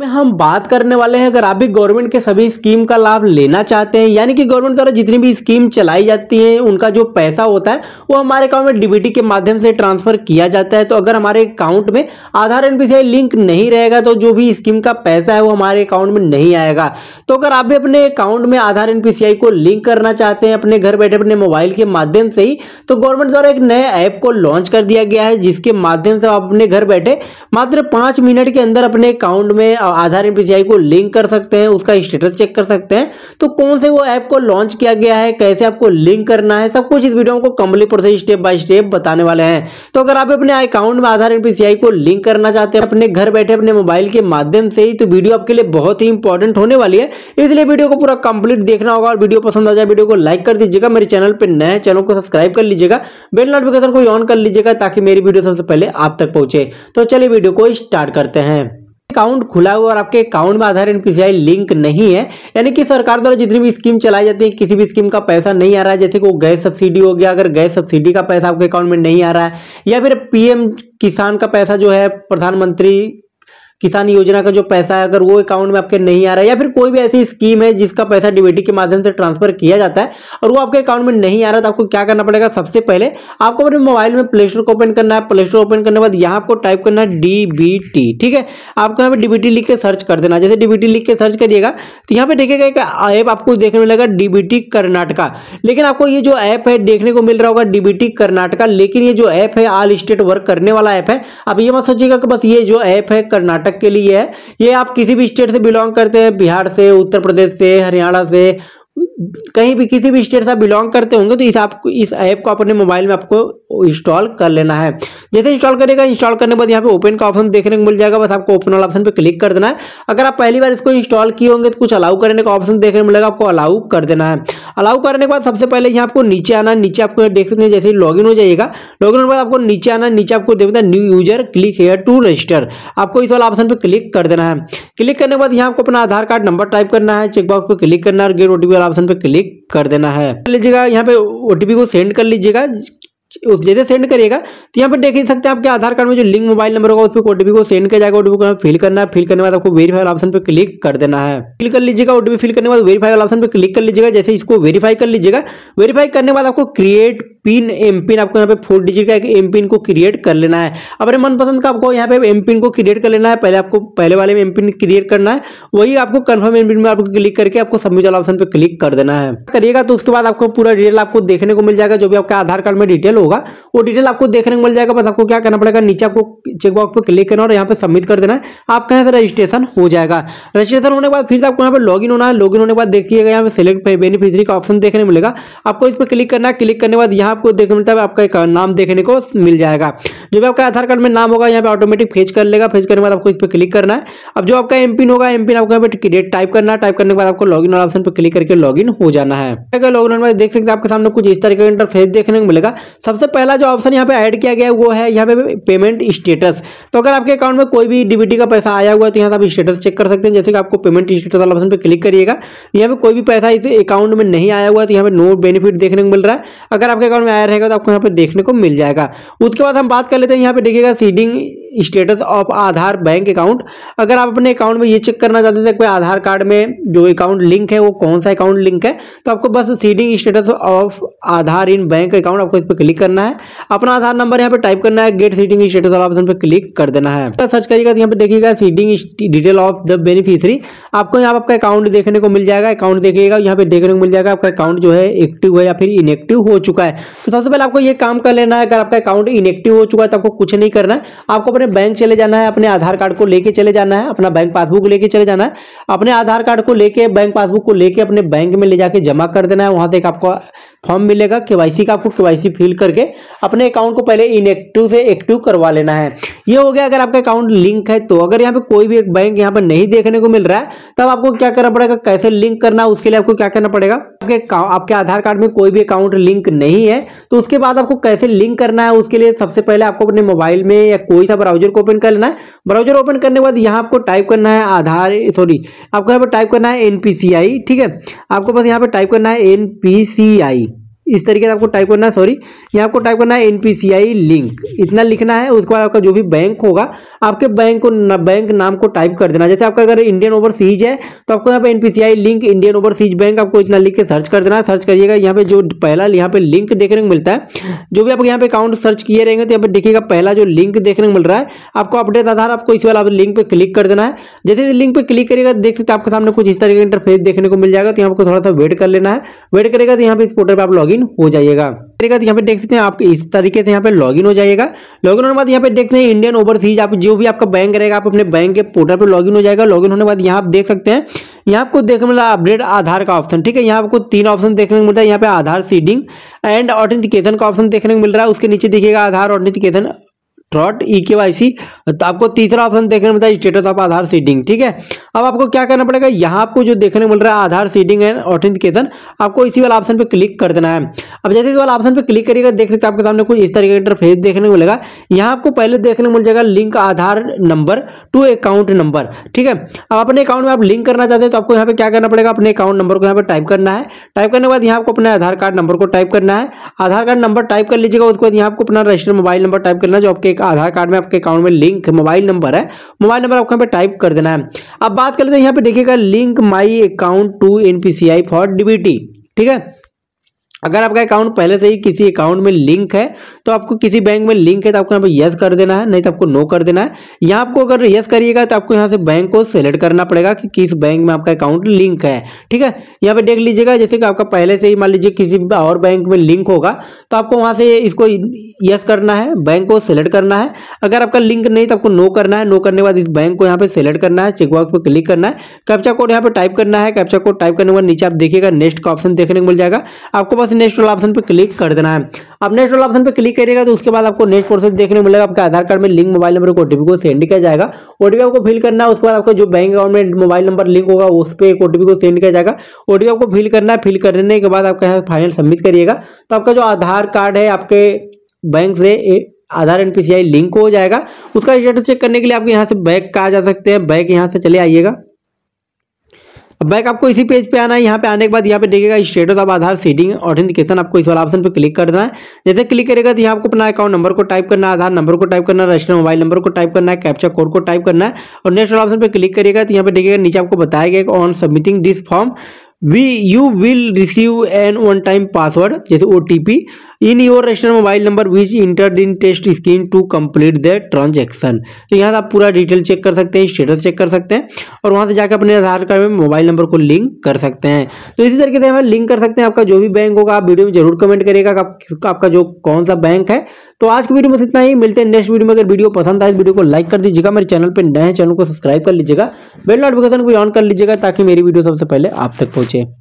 में हम बात करने वाले हैं अगर आप भी गवर्नमेंट के सभी स्कीम का लाभ लेना चाहते हैं यानी कि गवर्नमेंट द्वारा जितनी भी स्कीम चलाई जाती है उनका जो पैसा होता है वो हमारे अकाउंट में डीबीटी के माध्यम से ट्रांसफर किया जाता है तो अगर हमारे अकाउंट में आधार एनपीसीआई लिंक नहीं रहेगा तो जो भी स्कीम का पैसा है वो हमारे अकाउंट में नहीं आएगा तो अगर आप भी अपने अकाउंट में आधार एन को लिंक करना चाहते हैं अपने घर बैठे अपने मोबाइल के माध्यम से ही तो गवर्नमेंट द्वारा एक नए ऐप को लॉन्च कर दिया गया है जिसके माध्यम से आप अपने घर बैठे मात्र पांच मिनट के अंदर अपने अकाउंट में आधार एन को लिंक कर सकते हैं उसका स्टेटस चेक कर सकते हैं तो कौन से वो ऐप को लॉन्च किया गया है कैसे आपको लिंक करना है सब कुछ इस वीडियो को complete process step by step बताने वाले हैं तो अगर आप अपने अकाउंट में आधार एन को लिंक करना चाहते हैं अपने घर बैठे अपने मोबाइल के माध्यम से ही तो वीडियो आपके लिए बहुत ही इंपॉर्टेंट होने वाली है इसलिए वीडियो को पूरा कंप्लीट देखना होगा और वीडियो पसंद आ जाए वीडियो को लाइक कर दीजिएगा मेरे चैनल पर नए चैनल को सब्सक्राइब कर लीजिएगा बेल नोटिफिकेशन को ऑन कर लीजिएगा ताकि मेरी वीडियो सबसे पहले आप तक पहुंचे तो चलिए वीडियो को स्टार्ट करते हैं अकाउंट खुला हुआ और आपके अकाउंट में आधार एनपीसीआई लिंक नहीं है यानी कि सरकार द्वारा जितनी भी स्कीम चलाई जाती है किसी भी स्कीम का पैसा नहीं आ रहा है जैसे कि वो गैस सब्सिडी हो गया अगर गैस सब्सिडी का पैसा आपके अकाउंट में नहीं आ रहा है या फिर पीएम किसान का पैसा जो है प्रधानमंत्री किसान योजना का जो पैसा है अगर वो अकाउंट में आपके नहीं आ रहा है या फिर कोई भी ऐसी स्कीम है जिसका पैसा डीबीटी के माध्यम से ट्रांसफर किया जाता है और वो आपके अकाउंट में नहीं आ रहा तो आपको क्या करना पड़ेगा सबसे पहले आपको अपने मोबाइल में प्ले स्टोर को ओपन करना है प्ले स्टोर ओपन करने के बाद यहाँ आपको टाइप करना है डीबीटी ठीक है आपको यहाँ पे डीबीटी लिख के सर्च कर देना जैसे डीबीटी लिख के सर्च करिएगा तो यहाँ पे देखिएगा एक ऐप आपको देखने मिलेगा डीबीटी कर्नाटका लेकिन आपको ये जो ऐप है देखने को मिल रहा होगा डीबीटी कर्नाटका लेकिन ये जो ऐप है ऑल स्टेट वर्क करने वाला ऐप है अब ये मत सोचिएगा कि बस ये जो ऐप है कर्नाटक कर्नाटक के लिए है ये आप किसी भी स्टेट से बिलोंग करते हैं बिहार से उत्तर प्रदेश से हरियाणा से कहीं भी किसी भी स्टेट से बिलोंग करते होंगे तो इस आपको इस ऐप को अपने मोबाइल में आपको इंस्टॉल कर लेना है जैसे इंस्टॉल करेगा इंस्टॉल करने के बाद यहाँ पे ओपन का ऑप्शन देखने को मिल जाएगा बस आपको ओपन वाला ऑप्शन पे क्लिक कर देना है अगर आप पहली बार इसको इंस्टॉल किए होंगे तो कुछ अलाउ करने का ऑप्शन देखने मिलेगा आपको अलाउ कर देना है अलाउ करने के बाद सबसे पहले यहाँ आपको नीचे आना नीचे आपको देख सकते हैं जैसे लॉगिन हो जाएगा लॉग होने बाद आपको नीचे आना नीचे आपको देखता new user click here to register आपको इस वाला ऑप्शन पर क्लिक कर देना है क्लिक करने के बाद यहाँ आपको अपना आधार कार्ड नंबर टाइप करना है चेकबॉक्स पर क्लिक करना है और गेट ओटीपी वाला ऑप्शन पे क्लिक कर देना है कर लीजिएगा यहाँ पे ओ को सेंड कर लीजिएगा उस जैसे सेंड करिएगा तो यहाँ पर देख ही सकते हैं आपके आधार कार्ड में जो लिंक मोबाइल नंबर होगा उस पर ओटीपी को सेंड किया जाएगा ओटीपी को फिल करना है फिल करने के बाद आपको वेरीफाई ऑप्शन पर क्लिक कर देना है फिल कर लीजिएगा ओटीपी फिल करने के बाद वेरीफाई ऑप्शन पर क्लिक कर लीजिएगा जैसे इसको वेरीफाई कर लीजिएगा वेरीफाई करने के बाद आपको क्रिएट पिन एम पिन आपको यहाँ पे फोर डिजिट का एक एम पिन को क्रिएट कर लेना है अपने मनपसंद का आपको यहाँ पे एम पिन को क्रिएट कर लेना है पहले आपको पहले वाले में एम पिन क्रिएट करना है वही आपको कन्फर्म एम पिन में आपको क्लिक करके आपको सबमिट वाला ऑप्शन पर क्लिक कर देना है करिएगा तो उसके बाद आपको पूरा डिटेल आपको देखने को मिल जाएगा जो भी आपका आधार कार्ड में डिटेल होगा वो डिटेल आपको देखने को मिल जाएगा बस आपको क्या करना पड़ेगा नीचे आपको चेकबॉक्स पर क्लिक करना और यहाँ पर सबमिट कर देना है आपका यहाँ से रजिस्ट्रेशन हो जाएगा रजिस्ट्रेशन होने के बाद फिर आपको यहाँ पर लॉग होना है लॉग होने के बाद देखिएगा यहाँ पर सिलेक्ट बेनिफिशरी का ऑप्शन देखने को मिलेगा आपको इस पर क्लिक करना है क्लिक करने के बाद यहाँ आपको देखने मिलता मतलब है आपका एक नाम देखने को मिल जाएगा जो भी आपका आधार कार्ड में नाम होगा यहाँ पे ऑटोमेटिक फेज कर लेगा फेज करने के बाद आपको इस पर क्लिक करना है अब जो आपका एम होगा एम आपको यहाँ पे क्रिएट टाइप करना है टाइप करने के बाद आपको लॉगिन वाला ऑप्शन पर क्लिक करके इन हो जाना है अगर लॉग वाले देख सकते हैं आपके सामने कुछ इस तरह का इंटरफेस देखने को मिलेगा सबसे पहला जो ऑप्शन यहाँ पे ऐड किया गया वो है यहाँ पे पेमेंट स्टेटस तो अगर आपके अकाउंट में कोई भी डीबीटी का पैसा आया हुआ है तो यहाँ से आप स्टेटस चेक कर सकते हैं जैसे कि आपको पेमेंट स्टेटस वाला ऑप्शन पर क्लिक करिएगा यहाँ पे कोई भी पैसा इस अकाउंट में नहीं आया हुआ है तो यहाँ पे नो बेनिफिट देखने को मिल रहा है अगर आपके अकाउंट में आया रहेगा तो आपको यहाँ पे देखने को मिल जाएगा उसके बाद हम बात कर लेते हैं यहाँ पे देखिएगा seeding status of Aadhaar bank account अगर आप अपने अकाउंट में ये चेक करना चाहते थे कोई आधार कार्ड में जो अकाउंट लिंक है वो कौन सा अकाउंट लिंक है तो आपको बस seeding status of Aadhaar in bank account आपको इस पर क्लिक करना है अपना आधार नंबर यहाँ पे टाइप करना है गेट सीडिंग स्टेटस वाला ऑप्शन पर क्लिक कर देना है सर्च तो करिएगा तो यहाँ पर देखिएगा seeding detail of the beneficiary आपको यहाँ आपका अकाउंट देखने को मिल जाएगा अकाउंट देखिएगा यहाँ पे देखने को मिल जाएगा आपका अकाउंट जो है एक्टिव है या फिर इनएक्टिव हो चुका है तो सबसे पहले आपको ये काम कर लेना है अगर आपका अकाउंट इनएक्टिव हो चुका है तो आपको कुछ नहीं करना है आपको अपने बैंक चले जाना है अपने आधार कार्ड को लेके चले जाना है अपना बैंक पासबुक लेके चले जाना है अपने आधार कार्ड को लेके बैंक पासबुक को लेके अपने बैंक में ले जाके जमा कर देना है वहाँ तक आपको फॉर्म मिलेगा के का आपको के फिल करके अपने अकाउंट को पहले इनएक्टिव से एक्टिव करवा लेना है ये हो गया अगर आपका अकाउंट लिंक है तो अगर यहाँ पे कोई भी एक बैंक यहाँ पर नहीं देखने को मिल रहा है तब आपको क्या करना पड़ेगा कैसे लिंक करना उसके लिए आपको क्या करना पड़ेगा आपके आपके आधार कार्ड में कोई भी अकाउंट लिंक नहीं है तो उसके बाद आपको कैसे लिंक करना है उसके लिए सबसे पहले आपको अपने मोबाइल में या कोई सा ब्राउजर को ओपन कर लेना है ब्राउजर ओपन करने के बाद यहाँ आपको टाइप करना है आधार सॉरी आपको यहाँ पर टाइप करना है एन ठीक है आपको बस यहाँ पर टाइप करना है एन इस तरीके से आपको टाइप करना है सॉरी यहाँ आपको टाइप करना है एन लिंक इतना लिखना है उसके बाद आपका जो भी बैंक होगा आपके बैंक को न, बैंक नाम को टाइप कर देना जैसे आपका अगर इंडियन ओवरसीज है तो आपको यहाँ पे an link Indian Overseas Bank आपको इतना लिख के सर्च कर देना है सर्च करिएगा यहाँ पे जो पहला यहाँ पे लिंक देखने को मिलता है जो भी आप यहाँ पे अकाउंट सर्च किए रहेंगे तो यहाँ पे देखिएगा पहला जो लिंक देखने को मिल रहा है आपको अपडेट आधार आपको इस वाला लिंक पे क्लिक कर देना है जैसे लिंक पे क्लिक करिएगा देख सकते आपके सामने कुछ इस तरह का इंटरफेस देखने को मिल जाएगा तो यहाँ आपको थोड़ा सा वेट कर लेना है वेट करेगा तो यहाँ पे इस पोर्टल पर आप लॉग लॉगिन हो जाइएगा यहाँ पे देख सकते हैं आपके इस तरीके से यहाँ पे लॉगिन हो जाएगा लॉगिन होने के बाद यहाँ पे देखते हैं इंडियन ओवरसीज आप जो भी आपका बैंक रहेगा आप अपने बैंक के पोर्टल पर लॉगिन हो जाएगा लॉगिन होने के बाद यहाँ आप देख सकते हैं यहाँ आपको देखने मिला अपडेट आधार का ऑप्शन ठीक है यहाँ आपको तीन ऑप्शन देखने को मिलता है यहाँ पे आधार सीडिंग एंड ऑथेंटिकेशन का ऑप्शन देखने को मिल रहा है उसके नीचे देखिएगा आधार ऑथेंटिकेशन डॉट ई के वाई सी तो आपको तीसरा ऑप्शन देखने मिलता है स्टेटस ऑफ आधार सीडिंग ठीक है अब आपको क्या करना पड़ेगा यहाँ आपको जो देखने को मिल रहा है आधार सीडिंग एंड ऑथेंटिकेशन आपको इसी वाला ऑप्शन पे क्लिक कर देना है अब जैसे इस वाला ऑप्शन पे क्लिक करिएगा देख सकते हैं आपके सामने कुछ इस तरीके का इंटरफेस देखने को मिलेगा यहाँ आपको पहले देखने को मिल जाएगा link Aadhaar number to account number ठीक है अब अपने अकाउंट में आप लिंक करना चाहते हैं तो आपको यहाँ पे क्या करना पड़ेगा अपने अकाउंट नंबर को यहाँ पे टाइप करना है टाइप करने के बाद यहाँ आपको अपने आधार कार्ड नंबर को टाइप करना है आधार कार्ड नंबर टाइप कर लीजिएगा उसके बाद यहाँ आपको अपना रजिस्टर मोबाइल नंबर टाइप करना जो आपके का आधार कार्ड में आपके अकाउंट में लिंक मोबाइल नंबर है मोबाइल नंबर आपको यहाँ पे टाइप कर देना है अब बात कर लेते हैं यहाँ पे देखिएगा link my account to an for DBT ठीक है अगर आपका अकाउंट पहले से ही किसी अकाउंट में लिंक है तो आपको किसी बैंक में लिंक है तो आपको यहाँ पे यस कर देना है नहीं तो आपको नो कर देना है यहाँ आपको अगर यस करिएगा तो आपको यहाँ से बैंक को सेलेक्ट करना पड़ेगा कि किस बैंक में आपका अकाउंट लिंक है ठीक है यहाँ पे देख लीजिएगा जैसे कि आपका पहले से ही मान लीजिए किसी और बैंक में लिंक होगा तो आपको वहाँ से इसको यस करना है बैंक को सेलेक्ट करना है अगर आपका लिंक नहीं तो आपको नो करना है नो करने के बाद इस बैंक को यहाँ पे सेलेक्ट करना है चेकबॉक्स पर क्लिक करना है कैप्चा कोड यहाँ पे टाइप करना है कैप्चा कोड टाइप करने के बाद नीचे आप देखिएगा नेक्स्ट का ऑप्शन देखने को मिल जाएगा आपको बस बस नेक्स्ट वाला ऑप्शन पर क्लिक कर देना है अब नेक्स्ट वाला ऑप्शन पर क्लिक करिएगा तो उसके बाद आपको नेक्स्ट प्रोसेस देखने को मिलेगा आपके आधार कार्ड में लिंक मोबाइल नंबर को ओटीपी को सेंड किया जाएगा ओटीपी आपको फिल करना है उसके बाद आपका जो बैंक अकाउंट में मोबाइल नंबर लिंक होगा उस पर एक ओटीपी को सेंड किया जाएगा ओटीपी आपको फिल करना है फिल करने के बाद आपका यहाँ फाइनल सबमिट करिएगा तो आपका जो आधार कार्ड है आपके बैंक से आधार एन लिंक हो जाएगा उसका स्टेटस चेक करने के लिए आपको यहाँ से बैक कहा जा सकते हैं बैक यहाँ से चले आइएगा अब बैक आपको इसी पेज पे आना है यहाँ पे आने के बाद यहाँ पे देखिएगा status of Aadhaar seeding authentication आपको इस वाला ऑप्शन पे क्लिक कर देना है जैसे क्लिक करेगा तो यहाँ आपको अपना अकाउंट नंबर को टाइप करना है आधार नंबर को टाइप करना है रजिस्टर मोबाइल नंबर को टाइप करना है कैप्चा कोड को टाइप करना है और नेक्स्ट वाला ऑप्शन पर क्लिक करेगा तो यहाँ पे देखेगा नीचे आपको बताया गया on submitting this form we you will receive an one time password जैसे O T P in your register mobile number which enter in test screen to complete the transaction तो यहाँ से आप पूरा डिटेल चेक कर सकते हैं status check कर सकते हैं और वहाँ से जाकर अपने आधार कार्ड में मोबाइल नंबर को लिंक कर सकते हैं तो इसी तरीके से हमें लिंक कर सकते हैं आपका जो भी बैंक होगा आप वीडियो में जरूर कमेंट करिएगा आपका जो कौन सा बैंक है तो आज की वीडियो में इतना ही मिलते हैं नेक्स्ट वीडियो में अगर वीडियो पसंद आए तो वीडियो को लाइक कर दीजिएगा मेरे चैनल पर नए चैनल को सब्सक्राइब कर लीजिएगा बेल नोटिफिकेशन को ऑन कर लीजिएगा ताकि मेरी वीडियो सबसे पहले आप तक पहुंचे